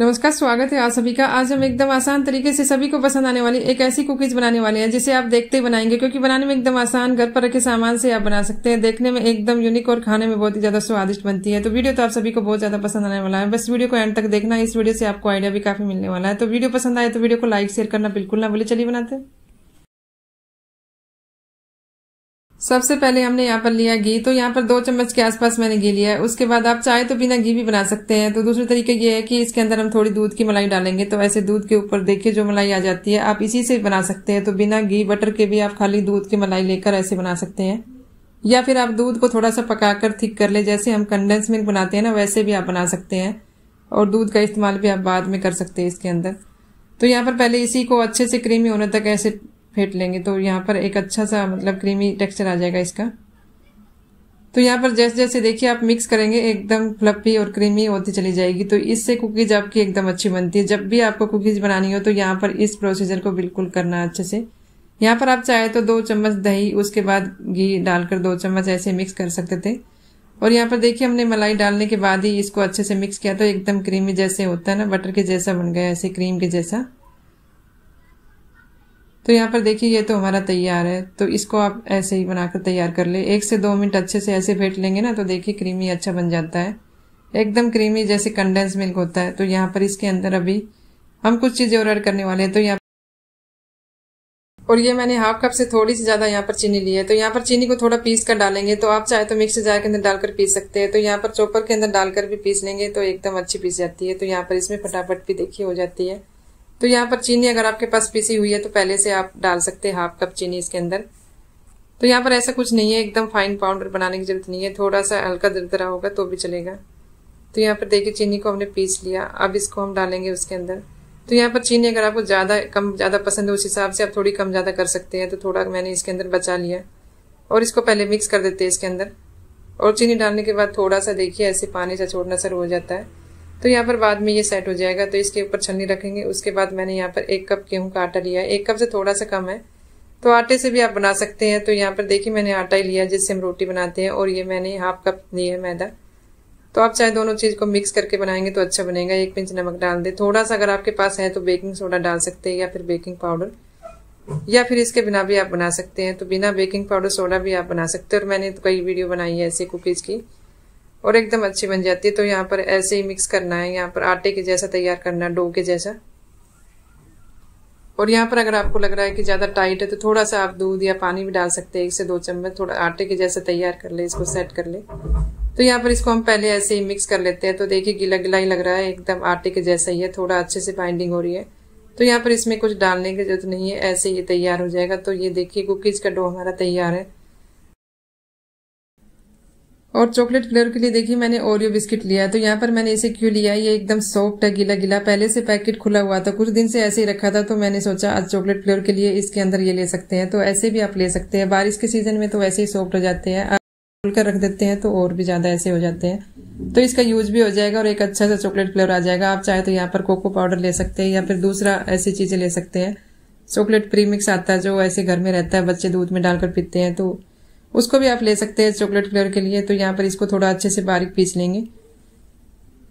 नमस्कार स्वागत है आप सभी का आज हम एकदम आसान तरीके से सभी को पसंद आने वाली एक ऐसी कुकीज बनाने वाले हैं जिसे आप देखते ही बनाएंगे क्योंकि बनाने में एकदम आसान घर पर रखे सामान से आप बना सकते हैं देखने में एकदम यूनिक और खाने में बहुत ही ज्यादा स्वादिष्ट बनती है तो वीडियो तो आप सभी को बहुत ज्यादा पसंद आने वाला है बस वीडियो को एंड तक देखना इस वीडियो से आपको आइडिया भी काफी मिलने वाला है तो वीडियो पसंद आए तो वीडियो को लाइक शेयर करना बिल्कुल ना बोले चलिए बनाते हैं सबसे पहले हमने यहाँ पर लिया घी तो यहाँ पर दो चम्मच के आसपास मैंने घी लिया है उसके बाद आप चाहे तो बिना घी भी बना सकते हैं तो दूसरा तरीका ये है कि इसके अंदर हम थोड़ी दूध की मलाई डालेंगे तो ऐसे दूध के ऊपर देखिए जो मलाई आ जाती है आप इसी से बना सकते हैं तो बिना घी बटर के भी आप खाली दूध की मलाई लेकर ऐसे बना सकते हैं या फिर आप दूध को थोड़ा सा पकाकर थिक कर ले जैसे हम कंडेंस मिल्क बनाते हैं ना वैसे भी आप बना सकते हैं और दूध का इस्तेमाल भी आप बाद में कर सकते हैं इसके अंदर तो यहाँ पर पहले इसी को अच्छे से क्रीमी होने तक ऐसे फेंट लेंगे तो यहाँ पर एक अच्छा सा मतलब क्रीमी टेक्सचर आ जाएगा इसका तो यहाँ पर जैसे जैसे देखिए आप मिक्स करेंगे एकदम फ्लफी और क्रीमी होती चली जाएगी तो इससे कुकीज आपकी एकदम अच्छी बनती है जब भी आपको कुकीज बनानी हो तो यहाँ पर इस प्रोसीजर को बिल्कुल करना अच्छे से यहाँ पर आप चाहे तो दो चम्मच दही उसके बाद घी डालकर दो चम्मच ऐसे मिक्स कर सकते थे और यहाँ पर देखिए हमने मलाई डालने के बाद ही इसको अच्छे से मिक्स किया तो एकदम क्रीमी जैसे होता है ना बटर के जैसा बन गया ऐसे क्रीम के जैसा तो यहाँ पर देखिए ये तो हमारा तैयार है तो इसको आप ऐसे ही बनाकर तैयार कर ले एक से दो मिनट अच्छे से ऐसे फेंट लेंगे ना तो देखिए क्रीमी अच्छा बन जाता है एकदम क्रीमी जैसे कंडेंस मिल्क होता है तो यहाँ पर इसके अंदर अभी हम कुछ चीज़ें और ऐड करने वाले हैं तो यहाँ और ये मैंने हाफ कप से थोड़ी सी ज़्यादा यहाँ पर चीनी ली है तो यहाँ पर चीनी को थोड़ा पीस कर डालेंगे तो आप चाहे तो मिक्सर जार के अंदर डालकर पीस सकते हैं तो यहाँ पर चोपर के अंदर डालकर भी पीस लेंगे तो एकदम अच्छी पीस जाती है तो यहाँ पर इसमें फटाफट भी देखिए हो जाती है तो यहाँ पर चीनी अगर आपके पास पीसी हुई है तो पहले से आप डाल सकते हैं हाफ कप चीनी इसके अंदर तो यहाँ पर ऐसा कुछ नहीं है एकदम फाइन पाउडर बनाने की जरूरत नहीं है थोड़ा सा हल्का दरदरा होगा तो भी चलेगा तो यहाँ पर देखिए चीनी को हमने पीस लिया अब इसको हम डालेंगे उसके अंदर तो यहाँ पर चीनी अगर आपको ज़्यादा कम ज़्यादा पसंद है उस हिसाब से आप थोड़ी कम ज़्यादा कर सकते हैं तो थोड़ा मैंने इसके अंदर बचा लिया और इसको पहले मिक्स कर देते हैं इसके अंदर और चीनी डालने के बाद थोड़ा सा देखिए ऐसे पानी सा छोड़ना सर हो जाता है तो यहाँ पर बाद में ये सेट हो जाएगा तो इसके ऊपर छन्नी रखेंगे उसके बाद मैंने यहाँ पर एक कप गेहूँ का आटा लिया है एक कप से थोड़ा सा कम है तो आटे से भी आप बना सकते हैं तो यहाँ पर देखिए मैंने आटा ही लिया जिससे हम रोटी बनाते हैं और ये मैंने हाफ कप लिया है मैदा तो आप चाहे दोनों चीज़ को मिक्स करके बनाएंगे तो अच्छा बनेगा एक पिंच नमक डाल दे थोड़ा सा अगर आपके पास है तो बेकिंग सोडा डाल सकते हैं या फिर बेकिंग पाउडर या फिर इसके बिना भी आप बना सकते हैं तो बिना बेकिंग पाउडर सोडा भी आप बना सकते हैं और मैंने तो कई वीडियो बनाई है ऐसे कुकीज़ की और एकदम अच्छी बन जाती है तो यहाँ पर ऐसे ही मिक्स करना है यहाँ पर आटे के जैसा तैयार करना है डो के जैसा और यहाँ पर अगर आपको लग रहा है कि ज़्यादा टाइट है तो थोड़ा सा आप दूध या पानी भी डाल सकते हैं एक से दो चम्मच थोड़ा आटे के जैसा तैयार कर ले इसको सेट कर ले तो यहाँ पर इसको हम पहले ऐसे ही मिक्स कर लेते हैं तो देखिए गिला गिला ही लग रहा है एकदम आटे के जैसा ही है थोड़ा अच्छे से बाइंडिंग हो रही है तो यहाँ पर इसमें कुछ डालने की जरूरत नहीं है ऐसे ये तैयार हो जाएगा तो ये देखिए कुकीज़ का डो हमारा तैयार है और चॉकलेट फ्लेवर के लिए देखिए मैंने ओरियो बिस्किट लिया है तो यहाँ पर मैंने इसे क्यों लिया ये एकदम सॉफ्ट है गीला गीला पहले से पैकेट खुला हुआ था कुछ दिन से ऐसे ही रखा था तो मैंने सोचा आज चॉकलेट फ्लेवर के लिए इसके अंदर ये ले सकते हैं तो ऐसे भी आप ले सकते हैं बारिश के सीजन में तो ऐसे ही सॉफ्ट हो जाते हैं कर रख देते हैं तो और भी ज्यादा ऐसे हो जाते हैं तो इसका यूज भी हो जाएगा और एक अच्छा सा चॉकलेट फ्लेवर आ जाएगा आप चाहे तो यहाँ पर कोको पाउडर ले सकते हैं या फिर दूसरा ऐसी चीजें ले सकते हैं चॉकलेट प्रीमिक्स आता है जो ऐसे घर में रहता है बच्चे दूध में डालकर पीते हैं तो उसको भी आप ले सकते हैं चॉकलेट फ्लेवर के लिए तो यहाँ पर इसको थोड़ा अच्छे से बारीक पीस लेंगे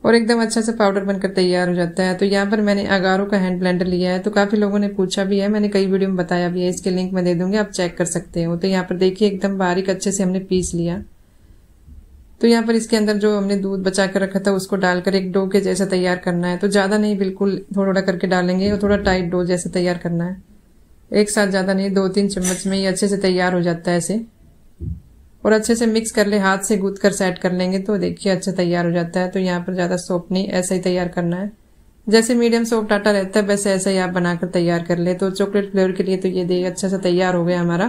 और एकदम अच्छा सा पाउडर बनकर तैयार हो जाता है तो यहाँ पर मैंने अगारो का हैंड ब्लेंडर लिया है तो काफ़ी लोगों ने पूछा भी है मैंने कई वीडियो में बताया भी है इसके लिंक मैं दे दूंगी आप चेक कर सकते हो तो यहाँ पर देखिए एकदम बारीक अच्छे से हमने पीस लिया तो यहाँ पर इसके अंदर जो हमने दूध बचा कर रखा था उसको डालकर एक डो के जैसा तैयार करना है तो ज़्यादा नहीं बिल्कुल थोड़ा थोड़ा करके डालेंगे और थोड़ा टाइट डो जैसा तैयार करना है एक साथ ज़्यादा नहीं दो तीन चम्मच में ये अच्छे से तैयार हो जाता है ऐसे और अच्छे से मिक्स कर ले हाथ से गूद कर सेट कर लेंगे तो देखिए अच्छा तैयार हो जाता है तो यहाँ पर ज़्यादा सोप नहीं ऐसा ही तैयार करना है जैसे मीडियम सोप टाटा रहता है वैसे ऐसा ही आप बनाकर तैयार कर ले तो चॉकलेट फ्लेवर के लिए तो ये देखिए अच्छा सा तैयार हो गया हमारा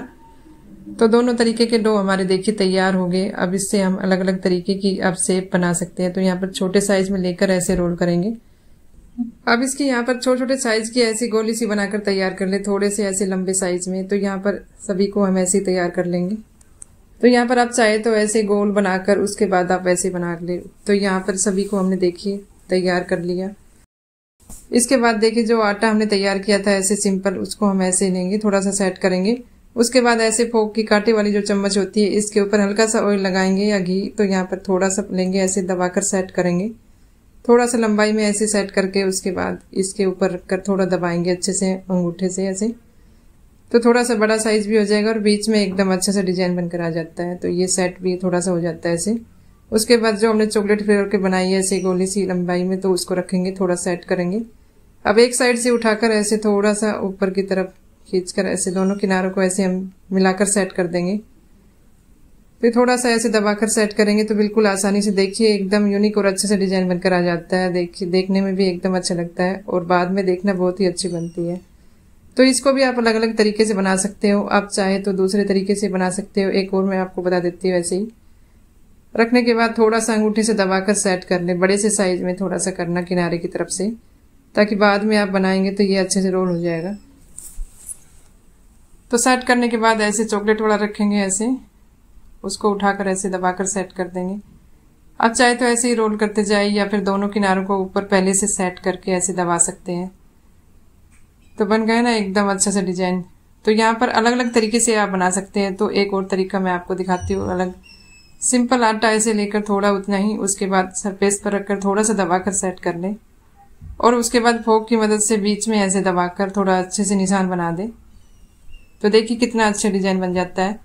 तो दोनों तरीके के डो हमारे देखिए तैयार हो गए अब इससे हम अलग अलग तरीके की अब सेप बना सकते हैं तो यहाँ पर छोटे साइज में लेकर ऐसे रोल करेंगे अब इसकी यहाँ पर छोटे छोटे साइज की ऐसी गोली सी बनाकर तैयार कर ले थोड़े से ऐसे लंबे साइज में तो यहाँ पर सभी को हम ऐसे ही तैयार कर लेंगे तो यहाँ पर आप चाहे तो ऐसे गोल बनाकर उसके बाद आप वैसे बना ले तो यहाँ पर सभी को हमने देखिए तैयार कर लिया इसके बाद देखिए जो आटा हमने तैयार किया था ऐसे सिंपल उसको हम ऐसे लेंगे थोड़ा सा सेट करेंगे उसके बाद ऐसे फोक की कांटे वाली जो चम्मच होती है इसके ऊपर हल्का सा ऑयल लगाएंगे या घी तो यहाँ पर थोड़ा सा लेंगे ऐसे दबाकर सेट करेंगे थोड़ा सा लंबाई में ऐसे सेट करके उसके बाद इसके ऊपर रखकर थोड़ा दबाएंगे अच्छे से अंगूठे से ऐसे तो थोड़ा सा बड़ा साइज भी हो जाएगा और बीच में एकदम अच्छा सा डिजाइन बनकर आ जाता है तो ये सेट भी थोड़ा सा हो जाता है ऐसे उसके बाद जो हमने चॉकलेट फ्लेवर के बनाई है ऐसे गोली सी लंबाई में तो उसको रखेंगे थोड़ा सेट करेंगे अब एक साइड से उठाकर ऐसे थोड़ा सा ऊपर की तरफ खींचकर ऐसे दोनों किनारों को ऐसे हम मिलाकर सेट कर देंगे फिर थोड़ा सा ऐसे दबाकर सेट करेंगे तो बिल्कुल आसानी से देखिए एकदम यूनिक और अच्छे से डिजाइन बनकर आ जाता है देखिए देखने में भी एकदम अच्छा लगता है और बाद में देखना बहुत ही अच्छी बनती है तो इसको भी आप अलग अलग तरीके से बना सकते हो आप चाहे तो दूसरे तरीके से बना सकते हो एक और मैं आपको बता देती हूँ ऐसे ही रखने के बाद थोड़ा सा अंगूठे से दबाकर सेट कर लें बड़े से साइज में थोड़ा सा करना किनारे की तरफ से ताकि बाद में आप बनाएंगे तो ये अच्छे से रोल हो जाएगा तो सेट करने के बाद ऐसे चॉकलेट वाला रखेंगे ऐसे उसको उठाकर ऐसे दबाकर सेट कर देंगे आप चाहे तो ऐसे ही रोल करते जाइए या फिर दोनों किनारों को ऊपर पहले से सेट करके ऐसे दबा सकते हैं तो बन गए ना एकदम अच्छा सा डिजाइन तो यहाँ पर अलग अलग तरीके से आप बना सकते हैं तो एक और तरीका मैं आपको दिखाती हूँ अलग सिंपल आटा ऐसे लेकर थोड़ा उतना ही उसके बाद सरफेस पर रखकर थोड़ा सा दबाकर सेट कर लें और उसके बाद फोक की मदद से बीच में ऐसे दबाकर थोड़ा अच्छे से निशान बना दें तो देखिए कितना अच्छा डिजाइन बन जाता है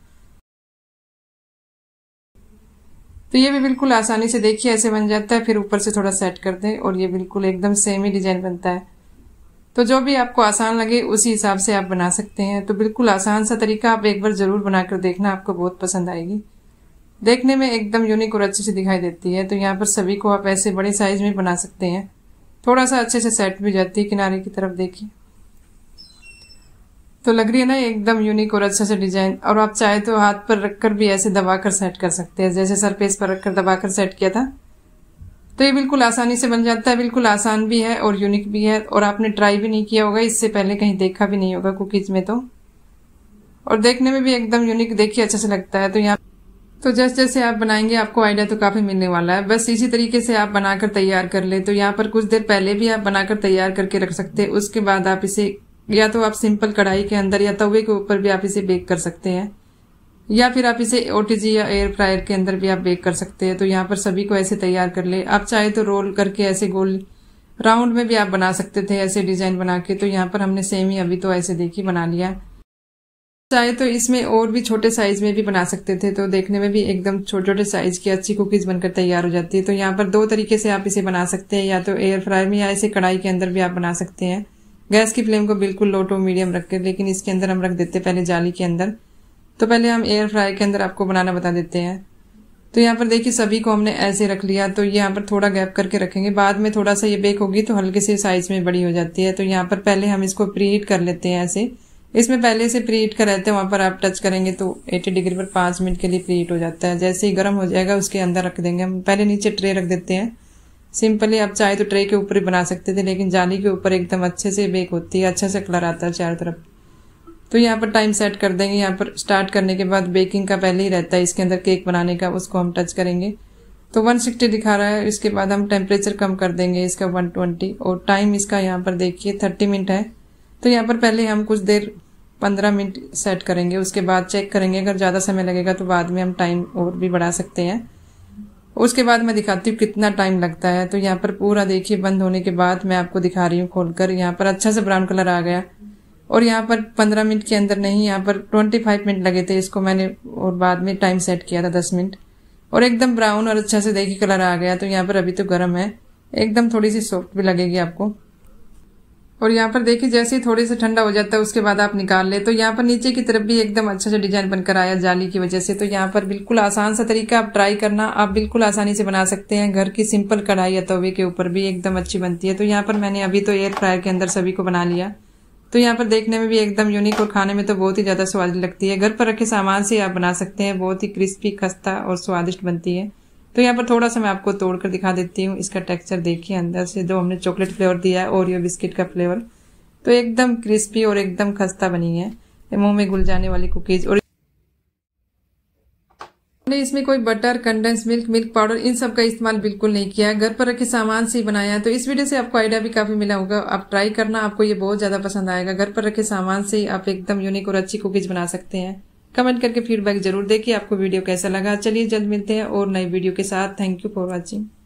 तो ये भी बिल्कुल आसानी से देखिए ऐसे बन जाता है फिर ऊपर से थोड़ा सेट कर दें और ये बिल्कुल एकदम सेम ही डिजाइन बनता है तो जो भी आपको आसान लगे उसी हिसाब से आप बना सकते हैं तो बिल्कुल आसान सा तरीका आप एक बार ज़रूर बनाकर देखना आपको बहुत पसंद आएगी देखने में एकदम यूनिक और अच्छे से दिखाई देती है तो यहाँ पर सभी को आप ऐसे बड़े साइज में बना सकते हैं थोड़ा सा अच्छे से सेट भी जाती है किनारे की तरफ देखिए तो लग रही है ना एकदम यूनिक और अच्छा सा डिजाइन और आप चाहे तो हाथ पर रखकर भी ऐसे दबाकर सेट कर सकते हैं जैसे सरफेस पर रखकर दबाकर सेट किया था तो ये बिल्कुल आसानी से बन जाता है बिल्कुल आसान भी है और यूनिक भी है और आपने ट्राई भी नहीं किया होगा इससे पहले कहीं देखा भी नहीं होगा कुकीज़ में तो और देखने में भी एकदम यूनिक देखिए अच्छा से लगता है तो यहाँ तो जैसे जैसे आप बनाएंगे आपको आइडिया तो काफ़ी मिलने वाला है बस इसी तरीके से आप बनाकर तैयार कर ले तो यहाँ पर कुछ देर पहले भी आप बनाकर तैयार करके रख सकते हैं उसके बाद आप इसे या तो आप सिंपल कढ़ाई के अंदर या तवे के ऊपर भी आप इसे बेक कर सकते हैं या फिर आप इसे ओटीजी या एयर फ्रायर के अंदर भी आप बेक कर सकते हैं तो यहाँ पर सभी को ऐसे तैयार कर ले आप चाहे तो रोल करके ऐसे गोल राउंड में भी आप बना सकते थे ऐसे डिजाइन बना के तो यहाँ पर हमने सेम ही अभी तो ऐसे देखी बना लिया चाहे तो इसमें और भी छोटे साइज में भी बना सकते थे तो देखने में भी एकदम छोटे छोटे साइज की अच्छी कुकीज बनकर तैयार हो जाती है तो यहाँ पर दो तरीके से आप इसे बना सकते हैं या तो एयर फ्रायर में या ऐसे कढ़ाई के अंदर भी आप बना सकते हैं गैस की फ्लेम को बिल्कुल लो टू मीडियम रख कर लेकिन इसके अंदर हम रख देते पहले जाली के अंदर तो पहले हम एयर फ्रायर के अंदर आपको बनाना बता देते हैं तो यहाँ पर देखिए सभी को हमने ऐसे रख लिया तो यहाँ पर थोड़ा गैप करके रखेंगे बाद में थोड़ा सा ये बेक होगी तो हल्के से साइज में बड़ी हो जाती है तो यहाँ पर पहले हम इसको प्री हीट कर लेते हैं ऐसे इसमें पहले से प्री हीट कर रहते हैं वहाँ पर आप टच करेंगे तो 80 डिग्री पर पाँच मिनट के लिए प्री हीट हो जाता है जैसे ही गर्म हो जाएगा उसके अंदर रख देंगे हम पहले नीचे ट्रे रख देते हैं सिंपली आप चाहे तो ट्रे के ऊपर ही बना सकते थे लेकिन जाली के ऊपर एकदम अच्छे से बेक होती है अच्छा सा कलर आता है चारों तरफ तो यहाँ पर टाइम सेट कर देंगे यहाँ पर स्टार्ट करने के बाद बेकिंग का पहले ही रहता है इसके अंदर केक बनाने का उसको हम टच करेंगे तो 160 दिखा रहा है इसके बाद हम टेम्परेचर कम कर देंगे इसका 120 और टाइम इसका यहाँ पर देखिए 30 मिनट है तो यहाँ पर पहले हम कुछ देर 15 मिनट सेट करेंगे उसके बाद चेक करेंगे अगर ज़्यादा समय लगेगा तो बाद में हम टाइम और भी बढ़ा सकते हैं उसके बाद मैं दिखाती हूँ कितना टाइम लगता है तो यहाँ पर पूरा देखिए बंद होने के बाद मैं आपको दिखा रही हूँ खोलकर यहाँ पर अच्छा से ब्राउन कलर आ गया और यहाँ पर पंद्रह मिनट के अंदर नहीं यहाँ पर ट्वेंटी फाइव मिनट लगे थे इसको मैंने और बाद में टाइम सेट किया था दस मिनट और एकदम ब्राउन और अच्छा से देखी कलर आ गया तो यहाँ पर अभी तो गर्म है एकदम थोड़ी सी सॉफ्ट भी लगेगी आपको और यहाँ पर देखिए जैसे ही थोड़ी सा ठंडा हो जाता है उसके बाद आप निकाल ले तो यहाँ पर नीचे की तरफ भी एकदम अच्छा सा डिजाइन बनकर आया जाली की वजह से तो यहाँ पर बिल्कुल आसान सा तरीका आप ट्राई करना आप बिल्कुल आसानी से बना सकते हैं घर की सिंपल कढ़ाई या तवे के ऊपर भी एकदम अच्छी बनती है तो यहाँ पर मैंने अभी तो एयर फ्रायर के अंदर सभी को बना लिया तो यहाँ पर देखने में भी एकदम यूनिक और खाने में तो बहुत ही ज़्यादा स्वादिष्ट लगती है घर पर रखे सामान से आप बना सकते हैं बहुत ही क्रिस्पी खस्ता और स्वादिष्ट बनती है तो यहाँ पर थोड़ा सा मैं आपको तोड़कर दिखा देती हूँ इसका टेक्सचर देखिए अंदर से जो हमने चॉकलेट फ्लेवर दिया है ओरियो बिस्किट का फ्लेवर तो एकदम क्रिस्पी और एकदम खस्ता बनी है मुंह में घुल जाने वाली कुकीज़ और हमने इसमें कोई butter condense milk milk powder इन सब का इस्तेमाल बिल्कुल नहीं किया है घर पर रखे सामान से ही बनाया है तो इस वीडियो से आपको आइडिया भी काफी मिला होगा आप ट्राई करना आपको ये बहुत ज्यादा पसंद आएगा घर पर रखे सामान से ही आप एकदम यूनिक और अच्छी कुकीज बना सकते हैं कमेंट करके फीडबैक जरूर देखिए आपको वीडियो कैसा लगा चलिए जल्द मिलते हैं और नई वीडियो के साथ थैंक यू फॉर वॉचिंग